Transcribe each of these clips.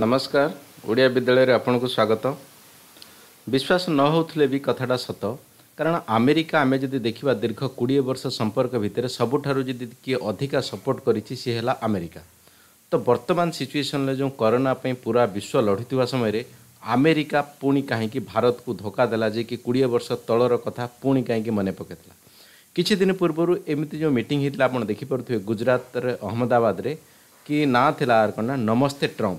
ନମସ୍କାର ଓଡ଼ିଆ ବିଦ୍ୟାଳୟରେ ଆପଣଙ୍କୁ ସ୍ୱାଗତ ବିଶ୍ୱାସ ନ ହେଉଥିଲେ ବି କଥାଟା ସତ କାରଣ ଆମେରିକା ଆମେ ଯଦି ଦେଖିବା ଦୀର୍ଘ କୋଡ଼ିଏ ବର୍ଷ ସମ୍ପର୍କ ଭିତରେ ସବୁଠାରୁ ଯଦି କିଏ ଅଧିକା ସପୋର୍ଟ କରିଛି ସିଏ ହେଲା ଆମେରିକା ତ ବର୍ତ୍ତମାନ ସିଚୁଏସନ୍ରେ ଯେଉଁ କରୋନା ପାଇଁ ପୁରା ବିଶ୍ୱ ଲଢ଼ୁଥିବା ସମୟରେ ଆମେରିକା ପୁଣି କାହିଁକି ଭାରତକୁ ଧୋକା ଦେଲା ଯେ କି କୋଡ଼ିଏ ବର୍ଷ ତଳର କଥା ପୁଣି କାହିଁକି ମନେ ପକାଇଥିଲା କିଛି ଦିନ ପୂର୍ବରୁ ଏମିତି ଯେଉଁ ମିଟିଂ ହେଇଥିଲା ଆପଣ ଦେଖିପାରୁଥିବେ ଗୁଜରାଟରେ ଅହମ୍ମଦାବାଦରେ କି ନାଁ ଥିଲା କ'ଣ ନା ନମସ୍ତେ ଟ୍ରମ୍ପ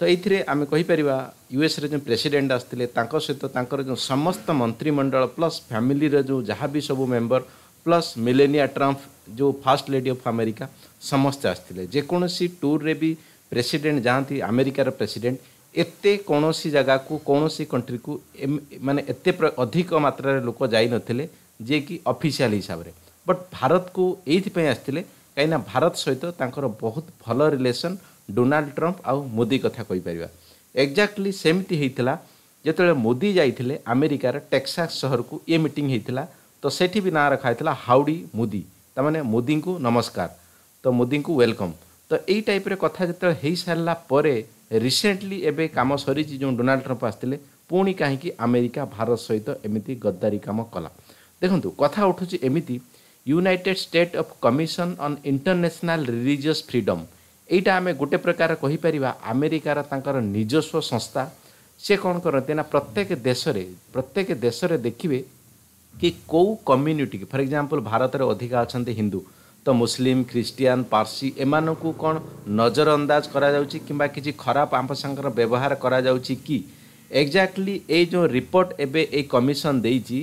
ତ ଏଇଥିରେ ଆମେ କହିପାରିବା ୟୁଏସ୍ରେ ଯେଉଁ ପ୍ରେସିଡେଣ୍ଟ ଆସିଥିଲେ ତାଙ୍କ ସହିତ ତାଙ୍କର ଯେଉଁ ସମସ୍ତ ମନ୍ତ୍ରିମଣ୍ଡଳ ପ୍ଲସ୍ ଫ୍ୟାମିଲିର ଯେଉଁ ଯାହା ବି ସବୁ ମେମ୍ବର ପ୍ଲସ୍ ମିଲେନିଆ ଟ୍ରମ୍ପ ଯେଉଁ ଫାର୍ଷ୍ଟ ଲେଡି ଅଫ୍ ଆମେରିକା ସମସ୍ତେ ଆସିଥିଲେ ଯେକୌଣସି ଟୁର୍ରେ ବି ପ୍ରେସିଡେଣ୍ଟ ଯାଆନ୍ତି ଆମେରିକାର ପ୍ରେସିଡେଣ୍ଟ ଏତେ କୌଣସି ଜାଗାକୁ କୌଣସି କଣ୍ଟ୍ରିକୁ ମାନେ ଏତେ ଅଧିକ ମାତ୍ରାରେ ଲୋକ ଯାଇନଥିଲେ ଯିଏକି ଅଫିସିଆଲ ହିସାବରେ ବଟ୍ ଭାରତକୁ ଏଇଥିପାଇଁ ଆସିଥିଲେ କାହିଁକିନା ଭାରତ ସହିତ ତାଙ୍କର ବହୁତ ଭଲ ରିଲେସନ୍ ଡୋନାଲ୍ଡ ଟ୍ରମ୍ପ ଆଉ ମୋଦି କଥା କହିପାରିବା ଏକ୍ଜାକ୍ଟଲି ସେମିତି ହେଇଥିଲା ଯେତେବେଳେ ମୋଦି ଯାଇଥିଲେ ଆମେରିକାର ଟେକ୍ସାସ୍ ସହରକୁ ଏ ମିଟିଂ ହେଇଥିଲା ତ ସେଠି ବି ନାଁ ରଖା ହେଇଥିଲା ହାଉଡ଼ି ମୋଦି ତାମାନେ ମୋଦିଙ୍କୁ ନମସ୍କାର ତ ମୋଦିଙ୍କୁ ୱେଲକମ୍ ତ ଏଇ ଟାଇପ୍ର କଥା ଯେତେବେଳେ ହେଇସାରିଲା ପରେ ରିସେଣ୍ଟଲି ଏବେ କାମ ସରିଛି ଯେଉଁ ଡୋନାଲ୍ଡ ଟ୍ରମ୍ପ ଆସିଥିଲେ ପୁଣି କାହିଁକି ଆମେରିକା ଭାରତ ସହିତ ଏମିତି ଗଦ୍ଦାରୀ କାମ କଲା ଦେଖନ୍ତୁ କଥା ଉଠୁଛି ଏମିତି United State of Commission on International Religious Freedom ଏଇଟା ଆମେ ଗୋଟେ ପ୍ରକାର କହିପାରିବା ଆମେରିକାର ତାଙ୍କର ନିଜସ୍ୱ ସଂସ୍ଥା ସେ କ'ଣ କରନ୍ତି ନା ପ୍ରତ୍ୟେକ ଦେଶରେ ପ୍ରତ୍ୟେକ ଦେଶରେ ଦେଖିବେ କି କେଉଁ କମ୍ୟୁନିଟି ଫର୍ ଏକ୍ଜାମ୍ପଲ୍ ଭାରତରେ ଅଧିକା ଅଛନ୍ତି ହିନ୍ଦୁ ତ ମୁସଲିମ୍ ଖ୍ରୀଷ୍ଟିଆନ ପାର୍ସି ଏମାନଙ୍କୁ କ'ଣ ନଜରଅନ୍ଦାଜ କରାଯାଉଛି କିମ୍ବା କିଛି ଖରାପ ଆମ ସାଙ୍ଗର ବ୍ୟବହାର କରାଯାଉଛି କି ଏକ୍ଜାକ୍ଟଲି ଏଇ ଯେଉଁ ରିପୋର୍ଟ ଏବେ ଏଇ କମିଶନ ଦେଇଛି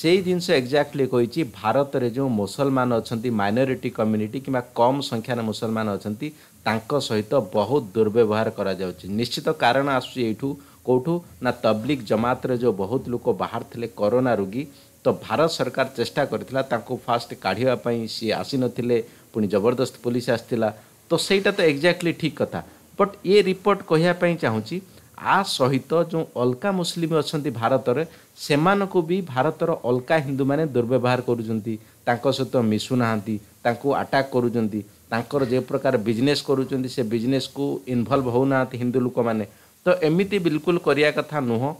ସେଇ ଜିନିଷ ଏକ୍ଜାକ୍ଟଲି କହିଛି ଭାରତରେ ଯେଉଁ ମୁସଲମାନ ଅଛନ୍ତି ମାଇନୋରିଟି କମ୍ୟୁନିଟି କିମ୍ବା କମ୍ ସଂଖ୍ୟାର ମୁସଲମାନ ଅଛନ୍ତି ତାଙ୍କ ସହିତ ବହୁତ ଦୁର୍ବ୍ୟବହାର କରାଯାଉଛି ନିଶ୍ଚିତ କାରଣ ଆସୁଛି ଏଇଠୁ କେଉଁଠୁ ନା ତବଲିକ୍ ଜମାତରେ ଯେଉଁ ବହୁତ ଲୋକ ବାହାରିଥିଲେ କରୋନା ରୋଗୀ ତ ଭାରତ ସରକାର ଚେଷ୍ଟା କରିଥିଲା ତାଙ୍କୁ ଫାଷ୍ଟ କାଢ଼ିବା ପାଇଁ ସିଏ ଆସିନଥିଲେ ପୁଣି ଜବରଦସ୍ତ ପୋଲିସ ଆସିଥିଲା ତ ସେଇଟା ତ ଏକ୍ଜାକ୍ଟଲି ଠିକ୍ କଥା ବଟ୍ ଏ ରିପୋର୍ଟ କହିବା ପାଇଁ ଚାହୁଁଛି ଆ ସହିତ ଯେଉଁ ଅଲଗା ମୁସଲିମ୍ ଅଛନ୍ତି ଭାରତରେ ସେମାନଙ୍କୁ ବି ଭାରତର ଅଲଗା ହିନ୍ଦୁମାନେ ଦୁର୍ବ୍ୟବହାର କରୁଛନ୍ତି ତାଙ୍କ ସହିତ ମିଶୁନାହାନ୍ତି ତାଙ୍କୁ ଆଟାକ୍ କରୁଛନ୍ତି ତାଙ୍କର ଯେଉଁ ପ୍ରକାର ବିଜନେସ୍ କରୁଛନ୍ତି ସେ ବିଜନେସ୍କୁ ଇନଭଲ୍ଭ ହେଉନାହାନ୍ତି ହିନ୍ଦୁ ଲୋକମାନେ ତ ଏମିତି ବିଲକୁଲ କରିବା କଥା ନୁହଁ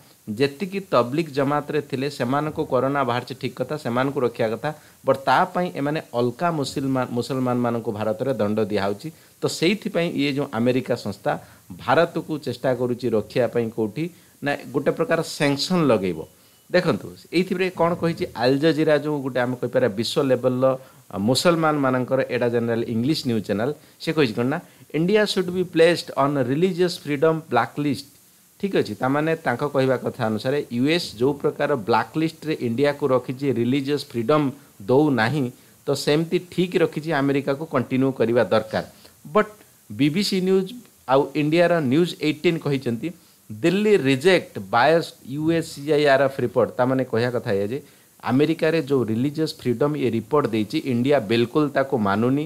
ଯେତିକି ତବଲିକ୍ ଜମାତରେ ଥିଲେ ସେମାନଙ୍କୁ କରୋନା ବାହାରିଛି ଠିକ୍ କଥା ସେମାନଙ୍କୁ ରଖିବା କଥା ବଟ୍ ତା ପାଇଁ ଏମାନେ ଅଲଗା ମୁସଲମାନ ମୁସଲମାନମାନଙ୍କୁ ଭାରତରେ ଦଣ୍ଡ ଦିଆହେଉଛି ତ ସେଇଥିପାଇଁ ଇଏ ଯେଉଁ ଆମେରିକା ସଂସ୍ଥା ଭାରତକୁ ଚେଷ୍ଟା କରୁଛି ରଖିବା ପାଇଁ କେଉଁଠି ନା ଗୋଟେ ପ୍ରକାର ସ୍ୟାଙ୍କସନ୍ ଲଗେଇବ ଦେଖନ୍ତୁ ଏଇଥିରେ କ'ଣ କହିଛି ଆଲଜଜିରା ଯେଉଁ ଗୋଟେ ଆମେ କହିପାରିବା ବିଶ୍ୱ ଲେଭେଲ୍ର ମୁସଲମାନ ମାନଙ୍କର ଏଇଟା ଜେନେରାଲ ଇଂଲିଶ ନ୍ୟୁଜ୍ ଚ୍ୟାନେଲ୍ ସେ କହିଛି କ'ଣ ନା India should be placed on religious freedom blacklist ଠିକ୍ ଅଛି ତାମାନେ ତାଙ୍କ କହିବା କଥା ଅନୁସାରେ ୟୁଏସ୍ ଯେଉଁ ପ୍ରକାର ବ୍ଲାକ୍ ଲିଷ୍ଟରେ ଇଣ୍ଡିଆକୁ ରଖିଛି ରିଲିଜିୟସ୍ ଫ୍ରିଡମ୍ ଦେଉନାହିଁ ତ ସେମିତି ଠିକ୍ ରଖିଛି ଆମେରିକାକୁ କଣ୍ଟିନ୍ୟୁ କରିବା ଦରକାର ବଟ୍ ବିବିସି ନ୍ୟୁଜ୍ ଆଉ ଇଣ୍ଡିଆର ନ୍ୟୁଜ୍ ଏଇଟିନ୍ କହିଛନ୍ତି Delhi reject bias USCIRF report ତାମାନେ କହିବା କଥା ଏ ଯେ ଆମେରିକାରେ ଯେଉଁ ରିଲିଜିୟସ୍ ଫ୍ରିଡ଼ମ୍ ଇଏ ରିପୋର୍ଟ ଦେଇଛି ଇଣ୍ଡିଆ ବିଲକୁଲ ତାକୁ ମାନୁନି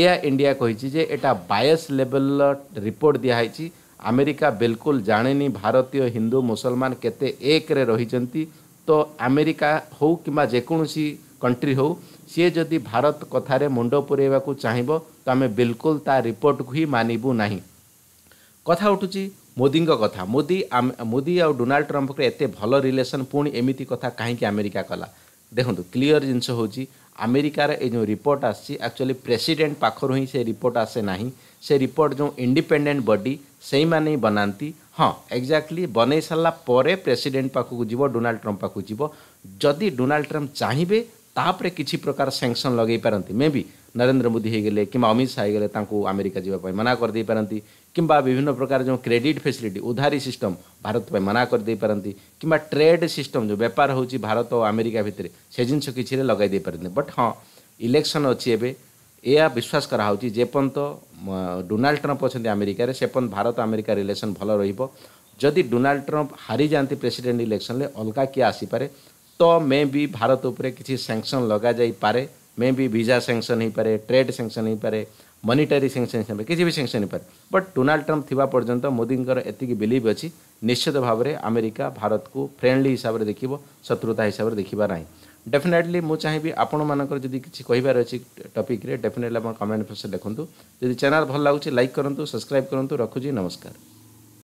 ଏହା ଇଣ୍ଡିଆ କହିଛି ଯେ ଏଇଟା ବାୟସ୍ ଲେଭେଲ୍ର ରିପୋର୍ଟ ଦିଆହେଇଛି ଆମେରିକା ବିଲକୁଲ ଜାଣେନି ଭାରତୀୟ ହିନ୍ଦୁ ମୁସଲମାନ କେତେ ଏକରେ ରହିଛନ୍ତି ତ ଆମେରିକା ହଉ କିମ୍ବା ଯେକୌଣସି କଣ୍ଟ୍ରି ହେଉ ସିଏ ଯଦି ଭାରତ କଥାରେ ମୁଣ୍ଡ ପୁରେଇବାକୁ ଚାହିଁବ ତ ଆମେ ବିଲକୁଲ ତା ରିପୋର୍ଟକୁ ହିଁ ମାନିବୁ ନାହିଁ କଥା ଉଠୁଛି ମୋଦିଙ୍କ କଥା ମୋଦି ମୋଦି ଆଉ ଡୋନାଲ୍ଡ ଟ୍ରମ୍ପଙ୍କର ଏତେ ଭଲ ରିଲେସନ୍ ପୁଣି ଏମିତି କଥା କାହିଁକି ଆମେରିକା କଲା ଦେଖନ୍ତୁ କ୍ଲିଅର୍ ଜିନିଷ ହେଉଛି ଆମେରିକାର ଏ ଯେଉଁ ରିପୋର୍ଟ ଆସିଛି ଆକ୍ଚୁଆଲି ପ୍ରେସିଡେଣ୍ଟ ପାଖରୁ ହିଁ ସେ ରିପୋର୍ଟ ଆସେ ନାହିଁ ସେ ରିପୋର୍ଟ ଯେଉଁ ଇଣ୍ଡିପେଣ୍ଡେଣ୍ଟ ବଡି ସେଇମାନେ ହିଁ ବନାନ୍ତି ହଁ ଏକ୍ଜାକ୍ଟଲି ବନେଇ ସାରିଲା ପରେ ପ୍ରେସିଡେଣ୍ଟ ପାଖକୁ ଯିବ ଡୋନାଲ୍ଡ ଟ୍ରମ୍ପ ପାଖକୁ ଯିବ ଯଦି ଡୋନାଲ୍ଡ ଟ୍ରମ୍ପ ଚାହିଁବେ तापर किसी प्रकार सैंक्शन लगे पारती मे बी नरेन्द्र मोदी हो गले कि अमित शाह गले आमेरिका जावाप मना करदे पारती कि विभिन्न प्रकार जो क्रेडिट फैसिलिटी उधारी सिस्टम भारत पर मना करदे पारती कि ट्रेड सिस्टम जो बेपार हो भारत और आमेरिका भितर से जिनस कि लगे पारती बट हाँ इलेक्शन अच्छी एवं विश्वास कराऊँ जेपर्त तो डोनाल्ड ट्रंप अच्छा आमेरिकार सेपर्त भारत आमेरिका रिलेसन भल रही डोनाल्ड ट्रंप हारी जाती प्रेसीडेट इलेक्शन अलग किए आसपे तो मे भी भारत उपरे किसी सैंक्शन लग जापे मे भी भिजा सैंक्शन हो पारे ट्रेड सांसन हो पाए मनिटरी सांसन हो पारे किसी भी सांसन हो पाए बट डोनाल्ड ट्रंप थी पर्यटन मोदी एति बिलिव अच्छी निश्चित भाव में आमेरिका भारत को फ्रेंडली हिसाब से देखिए शत्रुता हिसाब से देखा ना डेफिनेटली मुझे आपण मदि किसी कहार अच्छी टपिक्रे डेफिनेटली आप कमेंट बक्स में लिखुद जब चैनल भल लगुच लाइक करूँ सब्सक्राइब करूँ रखुजी नमस्कार